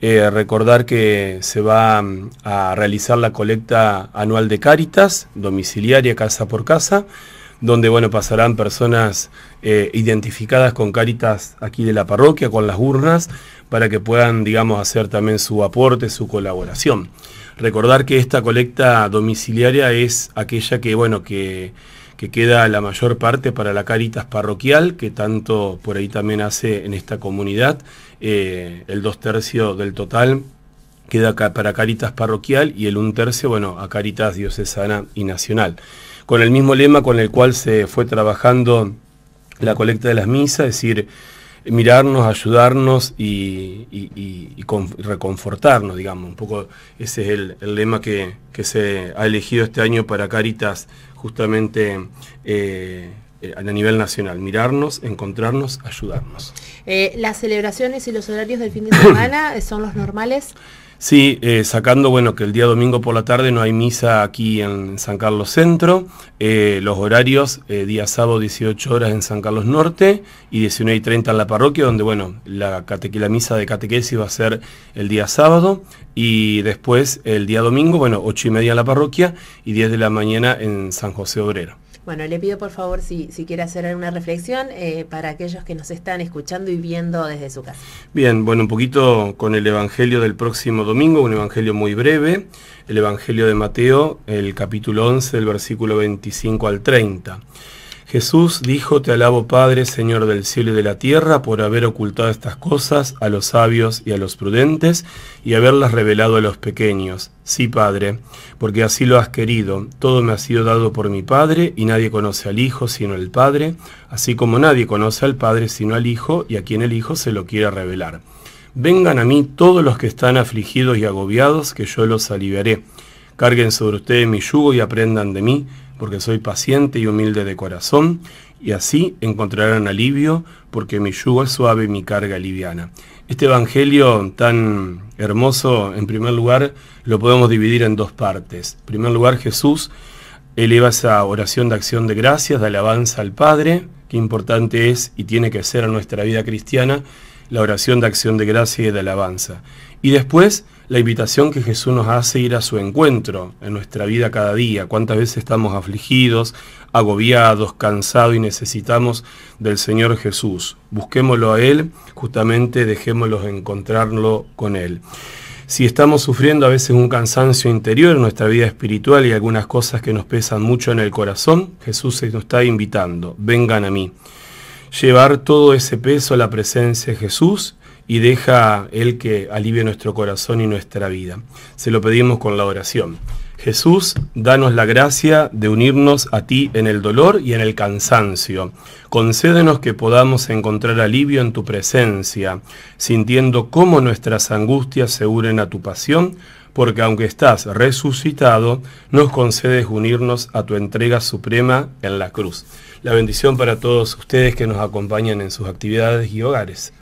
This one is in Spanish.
Eh, recordar que se va mm, a realizar la colecta anual de Cáritas, domiciliaria casa por casa, donde bueno, pasarán personas eh, identificadas con Cáritas aquí de la parroquia, con las urnas, para que puedan, digamos, hacer también su aporte, su colaboración. Recordar que esta colecta domiciliaria es aquella que, bueno, que que queda la mayor parte para la Caritas Parroquial, que tanto por ahí también hace en esta comunidad, eh, el dos tercios del total queda para Caritas Parroquial y el un tercio, bueno, a Caritas Diocesana y Nacional. Con el mismo lema con el cual se fue trabajando la colecta de las misas, es decir, mirarnos, ayudarnos y, reconfortarnos, digamos. Un poco ese es el, lema que, se ha elegido este año para Caritas, justamente eh, a nivel nacional. Mirarnos, encontrarnos, ayudarnos. Eh, ¿Las celebraciones y los horarios del fin de semana son los normales? Sí, eh, sacando, bueno, que el día domingo por la tarde no hay misa aquí en San Carlos Centro, eh, los horarios, eh, día sábado 18 horas en San Carlos Norte y 19 y 30 en la parroquia, donde, bueno, la, la misa de catequesis va a ser el día sábado y después el día domingo, bueno, 8 y media en la parroquia y 10 de la mañana en San José Obrero. Bueno, le pido por favor si, si quiere hacer alguna reflexión eh, para aquellos que nos están escuchando y viendo desde su casa. Bien, bueno, un poquito con el Evangelio del próximo domingo, un Evangelio muy breve, el Evangelio de Mateo, el capítulo 11, el versículo 25 al 30. Jesús dijo, Te alabo Padre, Señor del cielo y de la tierra, por haber ocultado estas cosas a los sabios y a los prudentes, y haberlas revelado a los pequeños. Sí, Padre, porque así lo has querido. Todo me ha sido dado por mi Padre, y nadie conoce al Hijo sino el Padre, así como nadie conoce al Padre sino al Hijo, y a quien el Hijo se lo quiera revelar. Vengan a mí todos los que están afligidos y agobiados, que yo los aliviaré. Carguen sobre ustedes mi yugo y aprendan de mí porque soy paciente y humilde de corazón, y así encontrarán alivio, porque mi yugo es suave y mi carga liviana. Este Evangelio tan hermoso, en primer lugar, lo podemos dividir en dos partes. En primer lugar, Jesús eleva esa oración de acción de gracias, de alabanza al Padre, que importante es y tiene que ser en nuestra vida cristiana, la oración de acción de gracia y de alabanza. Y después la invitación que Jesús nos hace ir a su encuentro en nuestra vida cada día. Cuántas veces estamos afligidos, agobiados, cansados y necesitamos del Señor Jesús. Busquémoslo a Él, justamente dejémoslos encontrarlo con Él. Si estamos sufriendo a veces un cansancio interior en nuestra vida espiritual y algunas cosas que nos pesan mucho en el corazón, Jesús se nos está invitando, vengan a mí llevar todo ese peso a la presencia de Jesús y deja el que alivie nuestro corazón y nuestra vida. Se lo pedimos con la oración. Jesús, danos la gracia de unirnos a ti en el dolor y en el cansancio. Concédenos que podamos encontrar alivio en tu presencia, sintiendo cómo nuestras angustias se unen a tu pasión, porque aunque estás resucitado, nos concedes unirnos a tu entrega suprema en la cruz. La bendición para todos ustedes que nos acompañan en sus actividades y hogares.